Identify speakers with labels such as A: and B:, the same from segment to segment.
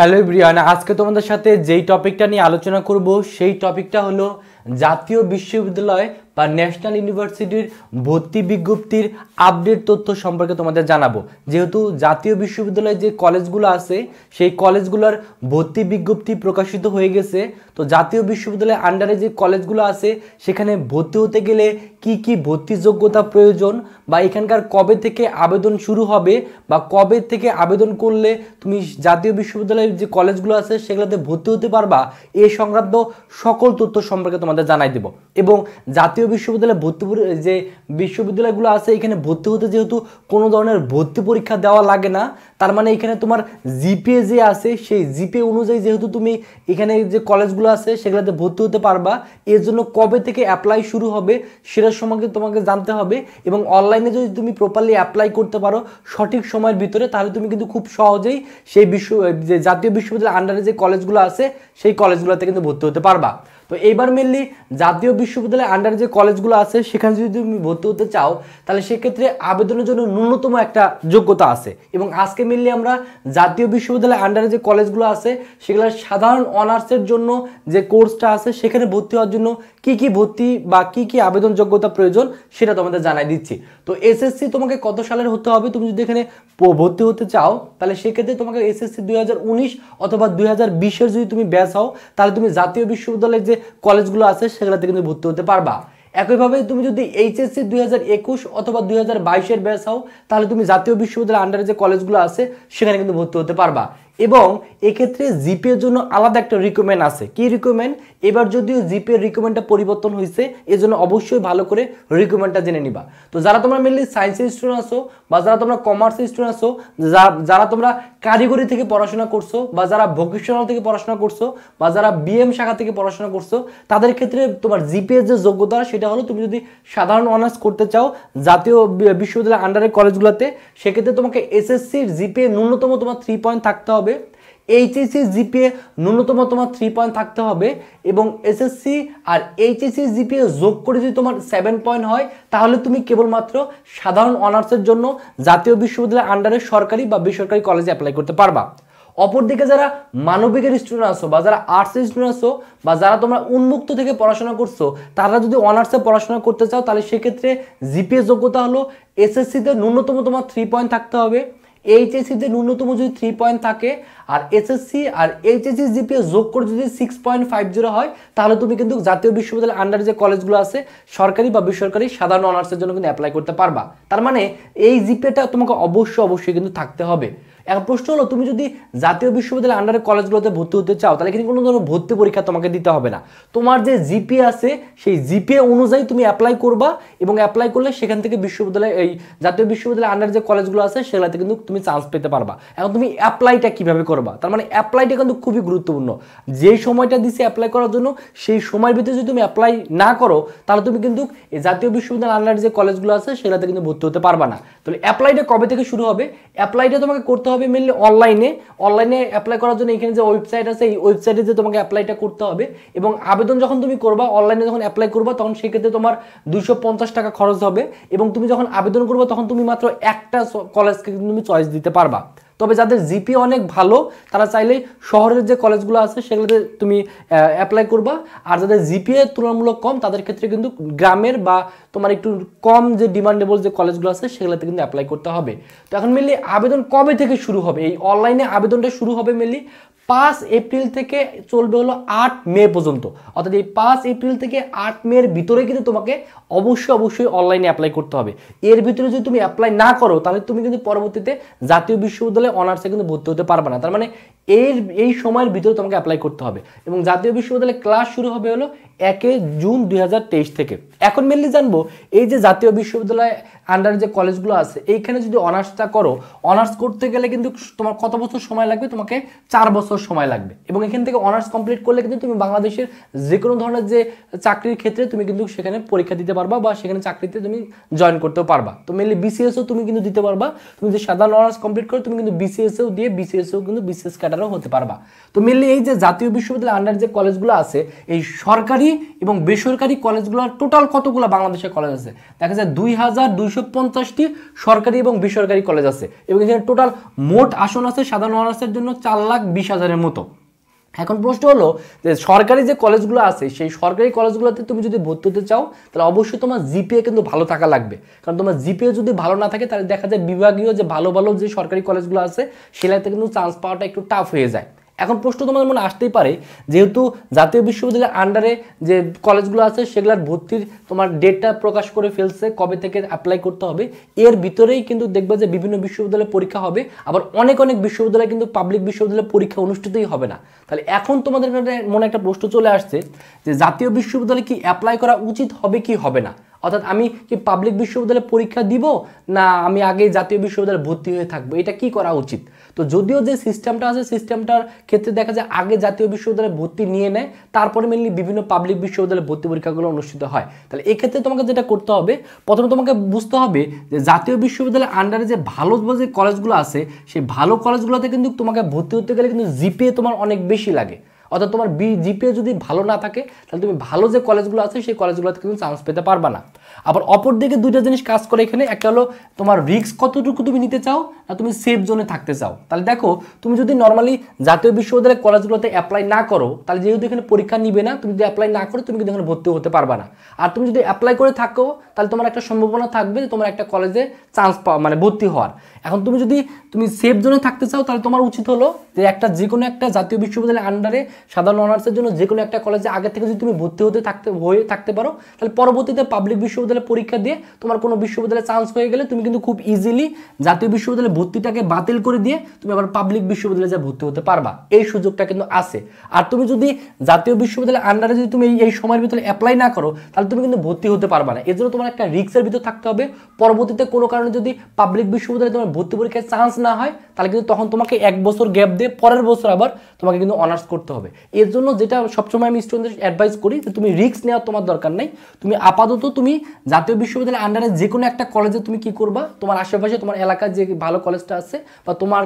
A: hello Brian আজকে তোমাদের সাথে যেই টপিকটা নিয়ে আলোচনা করব সেই টপিকটা হলো জাতীয় বিশ্ববিদ্যালয় বা ন্যাশনাল ইউনিভার্সিটির ভর্তি বিজ্ঞপ্তির আপডেট তথ্য সম্পর্কে তোমাদের জানাবো যেহেতু জাতীয় বিশ্ববিদ্যালয়ে যে কলেজগুলো আছে সেই কলেজগুলোর ভর্তি বিজ্ঞপ্তি প্রকাশিত হয়ে গেছে তো জাতীয় বিশ্ববিদ্যালয়ের আন্ডারে যে কলেজগুলো আছে সেখানে ভর্তি হতে গেলে কি কি ভর্তি যোগ্যতা প্রয়োজন বা এখানকার কবে থেকে আবেদন শুরু হবে বা কবে থেকে আবেদন করলে তুমি জাতীয় বিশ্ববিদ্যালয়ের যে কলেজগুলো আছে সেগুলোতে ভর্তি হতে পারবা এ সংক্রান্ত সকল তথ্য সম্পর্কে তোমাদের তোমাদের জানাই দেব এবং জাতীয় বিশ্ববিদ্যালয়ে ভর্তি যে বিশ্ববিদ্যালয়গুলো আছে এখানে ভর্তি হতে যেহেতু কোনো ধরনের ভর্তি পরীক্ষা দেওয়া লাগে না তার মানে এখানে তোমার জিপিএ যে আছে সেই জিপিএ অনুযায়ী যেহেতু তুমি এখানে যে কলেজগুলো আছে সেগুলোতে ভর্তি হতে পারবা এর জন্য কবে থেকে অ্যাপ্লাই শুরু হবে সেটার সময় তোমাকে জানতে হবে এবং অনলাইনে যদি তুমি প্রপারলি অ্যাপ্লাই করতে পারো সঠিক সময়ের ভিতরে তাহলে তুমি কিন্তু খুব সহজেই সেই বিশ্ব যে জাতীয় বিশ্ববিদ্যালয়ের আন্ডারে যে কলেজগুলো আছে সেই কলেজগুলোতে কিন্তু ভর্তি হতে পারবা তো এইবার মেনলি জাতীয় বিশ্ববিদ্যালয়ের আন্ডারে যে কলেজগুলো আছে সেখানে যদি তুমি ভর্তি হতে চাও তাহলে সেক্ষেত্রে আবেদনের জন্য ন্যূনতম একটা যোগ্যতা আছে এবং আজকে মেনলি আমরা জাতীয় বিশ্ববিদ্যালয়ের আন্ডারে যে কলেজগুলো আছে সেগুলোর সাধারণ অনার্সের জন্য যে কোর্সটা আছে সেখানে ভর্তি হওয়ার জন্য কি কি ভর্তি বা কি কি আবেদন যোগ্যতা প্রয়োজন সেটা তোমাদের জানাই দিচ্ছি তো এসএসসি তোমাকে কত সালের হতে হবে তুমি যদি এখানে ভর্তি হতে চাও তাহলে সেক্ষেত্রে তোমাকে এসএসসি দুই অথবা দুই হাজার যদি তুমি ব্যাস হও তাহলে তুমি জাতীয় বিশ্ববিদ্যালয়ের যে কলেজগুলো আছে সেগুলোতে কিন্তু ভর্তি হতে পারবা একইভাবে তুমি যদি এইচএসসি দুই অথবা দুই হাজার ব্যাস হও তাহলে তুমি জাতীয় বিশ্ববিদ্যালয়ের আন্ডারে যে কলেজগুলো আছে সেখানে কিন্তু ভর্তি হতে পারবা এবং এক্ষেত্রে জিপের জন্য আলাদা একটা রিকমেন্ড আছে কি রিকমেন্ড এবার যদিও জিপের রিকমেন্ডটা পরিবর্তন হয়েছে এজন্য অবশ্যই ভালো করে রিকমেন্ডটা জেনে নিবা তো যারা তোমরা মেনলি সায়েন্সের স্টুডেন্ট আসো বা যারা তোমরা কমার্সের স্টুডেন্ট আসো যারা তোমরা কারিগরি থেকে পড়াশোনা করছো বা যারা ভোকেশনাল থেকে পড়াশোনা করছো বা যারা বিএম শাখা থেকে পড়াশোনা করছো তাদের ক্ষেত্রে তোমার জিপিএর যে যোগ্যতা সেটা হলো তুমি যদি সাধারণ অনার্স করতে চাও জাতীয় বিশ্ববিদ্যালয়ের আন্ডারের কলেজগুলোতে সেক্ষেত্রে তোমাকে এসএসসির জিপিএ ন্যূনতম তোমার থ্রি পয়েন্ট থাকতে হবে এইচএসসি জিপিএ ন্যূনতম তোমার থ্রি পয়েন্ট থাকতে হবে এবং এসএসসি আর এইচএসসি জিপিএ যোগ করে যদি তোমার সেভেন পয়েন্ট হয় তাহলে তুমি কেবলমাত্র সাধারণ অনার্সের জন্য জাতীয় বিশ্ববিদ্যালয়ের আন্ডারে সরকারি বা বেসরকারি কলেজে অ্যাপ্লাই করতে পারবা অপরদিকে যারা মানবিকের স্টুডেন্ট আসো বা যারা আর্টসের স্টুডেন্ট আসো বা যারা তোমরা উন্মুক্ত থেকে পড়াশোনা করছো তারা যদি অনার্সে পড়াশোনা করতে চাও তাহলে সেক্ষেত্রে জিপিএ যোগ্যতা হলো এসএসসিতে ন্যূনতম তোমার থ্রি পয়েন্ট থাকতে হবে এইচএসসিতে ন্যূনতম যদি থ্রি পয়েন্ট থাকে আর এসএসসি আর এইচএসসি জিপিএ যোগ করে যদি সিক্স পয়েন্ট ফাইভ জিরো হয় তাহলে তুমি কিন্তু জাতীয় বিশ্ববিদ্যালয়ের আন্ডারে যে কলেজগুলো আছে সরকারি বা বেসরকারি সাধারণ অনার্সের জন্য কিন্তু অ্যাপ্লাই করতে পারবা তার মানে এই জিপিএটা তোমাকে অবশ্যই অবশ্যই কিন্তু থাকতে হবে এখন প্রশ্ন হলো তুমি যদি জাতীয় বিশ্ববিদ্যালয়ের আন্ডারে কলেজগুলোতে ভর্তি হতে চাও তাহলে কিন্তু কোনো ধরনের ভর্তি পরীক্ষা তোমাকে দিতে হবে না তোমার যে জিপিএ আছে সেই জিপিএ অনুযায়ী তুমি অ্যাপ্লাই করবা এবং অ্যাপ্লাই করলে সেখান থেকে বিশ্ববিদ্যালয় এই জাতীয় বিশ্ববিদ্যালয়ের আন্ডারে যে কলেজগুলো আছে সেগুলোতে কিন্তু তুমি চান্স পেতে পারবা এখন তুমি অ্যাপ্লাইটা কীভাবে করবা তার মানে অ্যাপ্লাইটা কিন্তু খুবই গুরুত্বপূর্ণ যে সময়টা দিছে অ্যাপ্লাই করার জন্য সেই সময়ের ভিতরে যদি তুমি অ্যাপ্লাই না করো তাহলে তুমি কিন্তু এই জাতীয় বিশ্ববিদ্যালয়ের আন্ডারে যে কলেজগুলো আছে সেগুলোতে কিন্তু ভর্তি হতে পারবা না তাহলে অ্যাপ্লাইটা কবে থেকে শুরু হবে অ্যাপ্লাইটা তোমাকে করতে হবে হবে মেনলি অনলাইনে অনলাইনে অ্যাপ্লাই করার জন্য এখানে যে ওয়েবসাইট আছে এই ওয়েবসাইটে যে তোমাকে অ্যাপ্লাইটা করতে হবে এবং আবেদন যখন তুমি করবা অনলাইনে যখন অ্যাপ্লাই করবা তখন সেক্ষেত্রে তোমার দুশো টাকা খরচ হবে এবং তুমি যখন আবেদন করবা তখন তুমি মাত্র একটা কলেজকে তুমি চয়েস দিতে পারবা তবে যাদের জিপি অনেক ভালো তারা চাইলে শহরের যে কলেজগুলো আছে সেগুলোতে তুমি অ্যাপ্লাই করবা আর যাদের জিপিএ তুলনামূলক কম তাদের ক্ষেত্রে কিন্তু গ্রামের বা তোমার একটু কম যে ডিমান্ডেবল যে কলেজগুলো আছে সেগুলোতে কিন্তু অ্যাপ্লাই করতে হবে তো এখন মেনলি আবেদন কবে থেকে শুরু হবে এই অনলাইনে আবেদনটা শুরু হবে মেনলি পাঁচ এপ্রিল থেকে চলবে হলো আট মে পর্যন্ত অর্থাৎ এই পাঁচ এপ্রিল থেকে আট মের ভিতরে কিন্তু তোমাকে অবশ্যই অবশ্যই অনলাইনে অ্যাপ্লাই করতে হবে এর ভিতরে যদি তুমি অ্যাপ্লাই না করো তাহলে তুমি কিন্তু পরবর্তীতে জাতীয় বিশ্ববিদ্যালয়ে করলে অনার্সে কিন্তু ভর্তি হতে পারবে না তার মানে এর এই সময়ের ভিতরে তোমাকে অ্যাপ্লাই করতে হবে এবং জাতীয় বিশ্ববিদ্যালয়ে ক্লাস শুরু হবে হলো একে জুন দুই থেকে এখন মেনলি জানবো এই যে জাতীয় বিশ্ববিদ্যালয় আন্ডার যে কলেজগুলো আছে এইখানে যদি অনার্সটা করো অনার্স করতে গেলে কিন্তু তোমার কত বছর সময় লাগবে তোমাকে চার বছর সময় লাগবে এবং এখান থেকে অনার্স কমপ্লিট করলে কিন্তু তুমি বাংলাদেশের যে কোনো ধরনের যে চাকরির ক্ষেত্রে তুমি কিন্তু সেখানে পরীক্ষা দিতে পারবা বা সেখানে চাকরিতে তুমি জয়েন করতেও পারবা তো মেনলি বিসিএসও তুমি কিন্তু দিতে পারবা তুমি যদি সাধারণ অনার্স কমপ্লিট করো তুমি কিন্তু বিসিএসও e দিয়ে বিসিএসও e কিন্তু বিসিএস ক্যাডারও হতে পারবা তো মেনলি এই যে জাতীয় বিশ্ববিদ্যালয় আন্ডার যে কলেজগুলো আছে এই সরকারি এবং বেসরকারি কলেজগুলোর টোটাল কতগুলো বাংলাদেশে কলেজ আছে দেখা যায় দুই হাজার দুইশো পঞ্চাশটি সরকারি এবং বেসরকারি কলেজ আছে এবং এখানে টোটাল মোট আসন আছে সাধারণ অনার্সের জন্য চার লাখ বিশ হাজারের মতো এখন প্রশ্ন হলো যে সরকারি যে কলেজগুলো আছে সেই সরকারি কলেজগুলোতে তুমি যদি ভর্তি হতে চাও তাহলে অবশ্যই তোমার জিপিএ কিন্তু ভালো থাকা লাগবে কারণ তোমার জিপিএ যদি ভালো না থাকে তাহলে দেখা যায় বিভাগীয় যে ভালো ভালো যে সরকারি কলেজগুলো আছে সেলাইতে কিন্তু চান্স পাওয়াটা একটু টাফ হয়ে যায় এখন প্রশ্ন তোমাদের মনে আসতেই পারে যেহেতু জাতীয় বিশ্ববিদ্যালয়ের আন্ডারে যে কলেজগুলো আছে সেগুলোর ভর্তির তোমার ডেটটা প্রকাশ করে ফেলছে কবে থেকে অ্যাপ্লাই করতে হবে এর ভিতরেই কিন্তু দেখবে যে বিভিন্ন বিশ্ববিদ্যালয়ে পরীক্ষা হবে আবার অনেক অনেক বিশ্ববিদ্যালয়ে কিন্তু পাবলিক বিশ্ববিদ্যালয়ে পরীক্ষা অনুষ্ঠিতই হবে না তাহলে এখন তোমাদের মনে একটা প্রশ্ন চলে আসছে যে জাতীয় বিশ্ববিদ্যালয়ে কি অ্যাপ্লাই করা উচিত হবে কি হবে না অর্থাৎ আমি কি পাবলিক বিশ্ববিদ্যালয়ে পরীক্ষা দিব না আমি আগে জাতীয় বিশ্ববিদ্যালয়ে ভর্তি হয়ে থাকবো এটা কি করা উচিত তো যদিও যে সিস্টেমটা আছে সিস্টেমটার ক্ষেত্রে দেখা যায় আগে জাতীয় বিশ্ববিদ্যালয়ে ভর্তি নিয়ে নেয় তারপরে মেনলি বিভিন্ন পাবলিক বিশ্ববিদ্যালয়ে ভর্তি পরীক্ষাগুলো অনুষ্ঠিত হয় তাহলে এক্ষেত্রে তোমাকে যেটা করতে হবে প্রথমে তোমাকে বুঝতে হবে যে জাতীয় বিশ্ববিদ্যালয়ের আন্ডারে যে ভালো যে কলেজগুলো আছে সেই ভালো কলেজগুলোতে কিন্তু তোমাকে ভর্তি হতে গেলে কিন্তু জিপিএ তোমার অনেক বেশি লাগে অর্থাৎ তোমার বি জিপিএ যদি ভালো না থাকে তাহলে তুমি ভালো যে কলেজগুলো আছে সেই কলেজগুলোতে কিন্তু চান্স পেতে পারবা না আবার অপর দিকে দুইটা জিনিস কাজ করে এখানে একটা হলো তোমার রিক্স কতটুকু তুমি নিতে চাও না তুমি সেফ জোনে থাকতে চাও তাহলে দেখো তুমি যদি নর্মালি জাতীয় বিশ্ববিদ্যালয়ের কলেজগুলোতে অ্যাপ্লাই না করো তাহলে যেহেতু এখানে পরীক্ষা নিবে না তুমি যদি অ্যাপ্লাই না করো তুমি কিন্তু এখানে ভর্তি হতে পারবে না আর তুমি যদি অ্যাপ্লাই করে থাকো তাহলে তোমার একটা সম্ভাবনা থাকবে যে তোমার একটা কলেজে চান্স পাওয়া মানে ভর্তি হওয়ার এখন তুমি যদি তুমি সেফ জোনে থাকতে চাও তাহলে তোমার উচিত হলো যে একটা যে কোনো একটা জাতীয় বিশ্ববিদ্যালয়ের আন্ডারে সাধারণ অনার্সের জন্য যে কোনো একটা কলেজে আগে থেকে যদি তুমি ভর্তি হতে থাকতে হয়ে থাকতে পারো তাহলে পরবর্তীতে পাবলিক বিশ্ববিদ্যালয় বিশ্ববিদ্যালয়ে পরীক্ষা দিয়ে তোমার কোনো বিশ্ববিদ্যালয়ে চান্স হয়ে গেলে তুমি কিন্তু খুব ইজিলি জাতীয় বিশ্ববিদ্যালয়ে ভর্তিটাকে বাতিল করে দিয়ে তুমি আবার পাবলিক বিশ্ববিদ্যালয়ে যা ভর্তি হতে পারবা এই সুযোগটা কিন্তু আছে আর তুমি যদি জাতীয় বিশ্ববিদ্যালয়ের আন্ডারে যদি তুমি এই সময়ের ভিতরে অ্যাপ্লাই না করো তাহলে তুমি কিন্তু ভর্তি হতে পারবা না এজন্য তোমার একটা রিক্সের ভিতরে থাকতে হবে পরবর্তীতে কোনো কারণে যদি পাবলিক বিশ্ববিদ্যালয়ে তোমার ভর্তি পরীক্ষায় চান্স না হয় তাহলে কিন্তু তখন তোমাকে এক বছর গ্যাপ দিয়ে পরের বছর আবার তোমাকে কিন্তু অনার্স করতে হবে এর জন্য যেটা সবসময় আমি স্টুডেন্টদের অ্যাডভাইস করি যে তুমি রিক্স নেওয়ার তোমার দরকার নাই তুমি আপাতত তুমি জাতীয় বিশ্ববিদ্যালয়ের আন্ডারে যে কোনো একটা কলেজে তুমি কি করবা তোমার আশেপাশে তোমার এলাকার যে ভালো কলেজটা আছে বা তোমার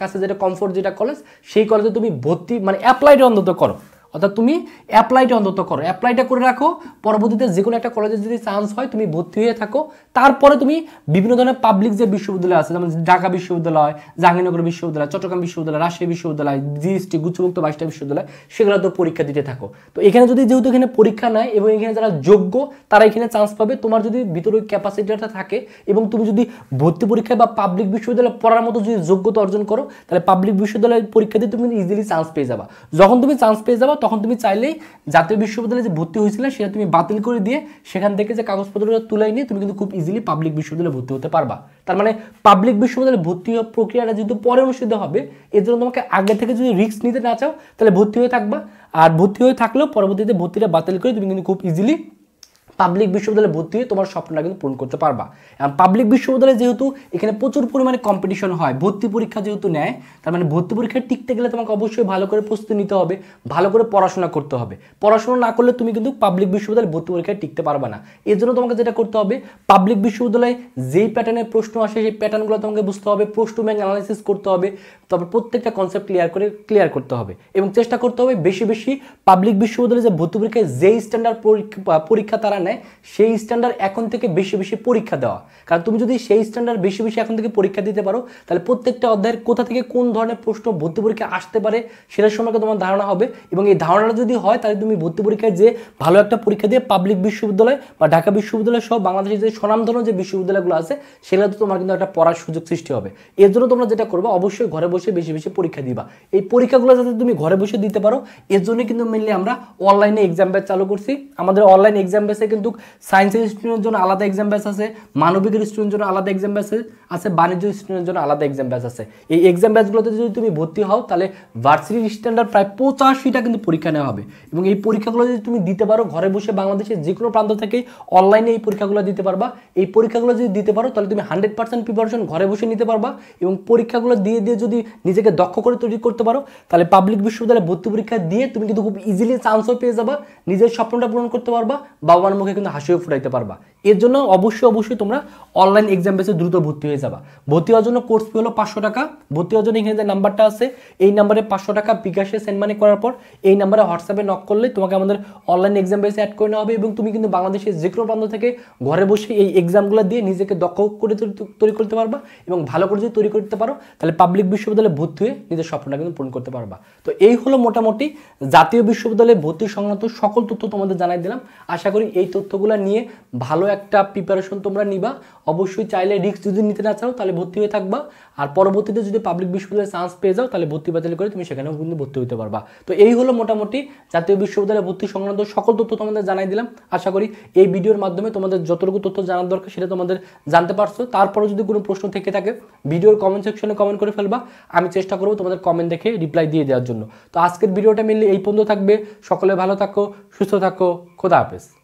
A: কাছে যেটা কমফোর্ট যেটা কলেজ সেই কলেজে তুমি ভর্তি মানে অ্যাপ্লাইড অন্তত করো অর্থাৎ তুমি অ্যাপ্লাইটা অন্তত করো অ্যাপ্লাইটা করে রাখো পরবর্তীতে যে কোনো একটা কলেজে যদি চান্স হয় তুমি ভর্তি হয়ে থাকো তারপরে তুমি বিভিন্ন ধরনের পাবলিক যে বিশ্ববিদ্যালয় আছে যেমন ঢাকা বিশ্ববিদ্যালয় জাহাঙ্গীরনগর বিশ্ববিদ্যালয় চট্টগ্রাম বিশ্ববিদ্যালয় রাজশাহী বিশ্ববিদ্যালয় জিএসটি গুচ্ছমুক্ত বাইশটা বিশ্ববিদ্যালয় সেগুলো তো পরীক্ষা দিতে থাকো তো এখানে যদি যেহেতু এখানে পরীক্ষা নেয় এবং এখানে যারা যোগ্য তারা এখানে চান্স পাবে তোমার যদি ভিতরে ক্যাপাসিটিটা থাকে এবং তুমি যদি ভর্তি পরীক্ষায় বা পাবলিক বিশ্ববিদ্যালয়ে পড়ার মতো যদি যোগ্যতা অর্জন করো তাহলে পাবলিক বিশ্ববিদ্যালয় পরীক্ষা দিয়ে তুমি ইজিলি চান্স পেয়ে যাবা যখন তুমি চান্স পেয়ে যাবা তখন তুমি চাইলেই জাতীয় বিশ্ববিদ্যালয়ে যে ভর্তি হয়েছিলে সেটা তুমি বাতিল করে দিয়ে সেখান থেকে যে কাগজপত্র তুলে নিয়ে তুমি কিন্তু খুব ইজিলি পাবলিক বিশ্ববিদ্যালয়ে ভর্তি হতে পারবা তার মানে পাবলিক বিশ্ববিদ্যালয়ে ভর্তি হওয়ার প্রক্রিয়াটা যেহেতু পরে অনুষ্ঠিত হবে এর জন্য তোমাকে আগে থেকে যদি রিস্ক নিতে না চাও তাহলে ভর্তি হয়ে থাকবা আর ভর্তি হয়ে থাকলেও পরবর্তীতে ভর্তিটা বাতিল করে তুমি কিন্তু খুব ইজিলি পাবলিক বিশ্ববিদ্যালয়ে ভর্তি হয়ে তোমার স্বপ্নটা কিন্তু পূরণ করতে পারবা এবং পাবলিক বিশ্ববিদ্যালয়ে যেহেতু এখানে প্রচুর পরিমাণে কম্পিটিশন হয় ভর্তি পরীক্ষা যেহেতু নেয় তার মানে ভর্তি পরীক্ষায় টিকতে গেলে তোমাকে অবশ্যই ভালো করে প্রস্তুতি নিতে হবে ভালো করে পড়াশোনা করতে হবে পড়াশোনা না করলে তুমি কিন্তু পাবলিক বিশ্ববিদ্যালয়ে ভর্তি পরীক্ষায় টিকতে পারবা না এর জন্য তোমাকে যেটা করতে হবে পাবলিক বিশ্ববিদ্যালয়ে যেই প্যাটার্নের প্রশ্ন আসে সেই প্যাটার্নগুলো তোমাকে বুঝতে হবে প্রশ্ন ব্যাংক অ্যানালাইসিস করতে হবে তারপর প্রত্যেকটা কনসেপ্ট ক্লিয়ার করে ক্লিয়ার করতে হবে এবং চেষ্টা করতে হবে বেশি বেশি পাবলিক বিশ্ববিদ্যালয়ে যে ভর্তি পরীক্ষায় যেই স্ট্যান্ডার্ড পরীক্ষা তারা নেয় সেই স্ট্যান্ডার্ড এখন থেকে বেশি বেশি পরীক্ষা দেওয়া কারণ তুমি যদি সেই স্ট্যান্ডার্ড বেশি বেশি এখন থেকে পরীক্ষা দিতে পারো তাহলে প্রত্যেকটা অধ্যায়ের কোথা থেকে কোন ধরনের প্রশ্ন ভর্তি পরীক্ষা আসতে পারে সেটার সম্পর্কে তোমার ধারণা হবে এবং এই ধারণাটা যদি হয় তাহলে তুমি ভর্তি পরীক্ষায় যে ভালো একটা পরীক্ষা দিয়ে পাবলিক বিশ্ববিদ্যালয় বা ঢাকা বিশ্ববিদ্যালয় সহ বাংলাদেশের যে স্বনামধন্য যে বিশ্ববিদ্যালয়গুলো আছে সেগুলোতে তোমার কিন্তু একটা পড়ার সুযোগ সৃষ্টি হবে এর জন্য তোমরা যেটা করবো অবশ্যই ঘরে বসে বেশি বেশি পরীক্ষা দিবা এই পরীক্ষাগুলো যাতে তুমি ঘরে বসে দিতে পারো এর জন্য কিন্তু মেনলি আমরা অনলাইনে এক্সাম ব্যাচ চালু করছি আমাদের অনলাইন এক্সাম ব্যাচে কিন্তু সায়েন্সের স্টুডেন্টের জন্য আলাদা এক্সাম ব্যাচ আছে মানবিকের স্টুডেন্টের জন্য আলাদা এক্সাম ব্যাচ আছে বাণিজ্য স্টুডেন্টের জন্য আলাদা এক্সাম ব্যাচ আছে এই এক্সাম ব্যাচগুলোতে যদি তুমি ভর্তি হও তাহলে ভার্সিটির স্ট্যান্ডার্ড প্রায় পঁচাশিটা কিন্তু পরীক্ষা নেওয়া হবে এবং এই পরীক্ষাগুলো যদি তুমি দিতে পারো ঘরে বসে বাংলাদেশের যে কোনো প্রান্ত থেকে অনলাইনে এই পরীক্ষাগুলো দিতে পারবা এই পরীক্ষাগুলো যদি দিতে পারো তাহলে তুমি হান্ড্রেড পার্সেন্ট প্রিপারেশন ঘরে বসে নিতে পারবা এবং পরীক্ষাগুলো দিয়ে দিয়ে যদি নিজেকে দক্ষ করে তৈরি করতে পারো তাহলে পাবলিক বিশ্ববিদ্যালয়ে ভর্তি পরীক্ষা দিয়ে তুমি কিন্তু খুব ইজিলি চান্সও পেয়ে যাবা নিজের স্বপ্নটা পূরণ করতে পারবা বাবা মার মুখে কিন্তু হাসিও ফুটাইতে পারবা এর জন্য অবশ্যই অবশ্যই তোমরা অনলাইন এক্সাম বেসে দ্রুত ভর্তি হয়ে যাবা ভর্তি হওয়ার জন্য কোর্স ফি হলো পাঁচশো টাকা ভর্তি হওয়ার জন্য এখানে যে নাম্বারটা আছে এই নাম্বারে পাঁচশো টাকা বিকাশে সেন্ড মানি করার পর এই নাম্বারে হোয়াটসঅ্যাপে নক করলে তোমাকে আমাদের অনলাইন এক্সাম বেসে অ্যাড করে নেওয়া হবে এবং তুমি কিন্তু বাংলাদেশের যে কোনো প্রান্ত থেকে ঘরে বসে এই এক্সামগুলো দিয়ে নিজেকে দক্ষ করে তৈরি করতে পারবা এবং ভালো করে যদি তৈরি করতে পারো তাহলে পাবলিক বিশ্ববিদ্যালয়ে ভর্তি হয়ে নিজের স্বপ্নটা কিন্তু পূরণ করতে পারবা তো এই হলো মোটামুটি জাতীয় বিশ্ববিদ্যালয়ে ভর্তি সংক্রান্ত সকল তথ্য তোমাদের জানাই দিলাম আশা করি এই তথ্যগুলো নিয়ে ভালো একটা প্রিপারেশন তোমরা নিবা অবশ্যই চাইলে রিক্স যদি নিতে না চাও তাহলে ভর্তি হয়ে থাকবা আর পরবর্তীতে যদি পাবলিক বিশ্ববিদ্যালয়ে চান্স পেয়ে যাও তাহলে ভর্তি বাতিল করে তুমি সেখানেও কিন্তু ভর্তি হতে পারবা তো এই হলো মোটামুটি জাতীয় বিশ্ববিদ্যালয়ে ভর্তি সংক্রান্ত সকল তথ্য তোমাদের জানাই দিলাম আশা করি এই ভিডিওর মাধ্যমে তোমাদের যতটুকু তথ্য জানার দরকার সেটা তোমাদের জানতে পারছো তারপরে যদি কোনো প্রশ্ন থেকে থাকে ভিডিওর কমেন্ট সেকশনে কমেন্ট করে ফেলবা আমি চেষ্টা করবো তোমাদের কমেন্ট দেখে রিপ্লাই দিয়ে দেওয়ার জন্য তো আজকের ভিডিওটা মিললে এই পর্যন্ত থাকবে সকলে ভালো থাকো সুস্থ থাকো খোদা হাফেজ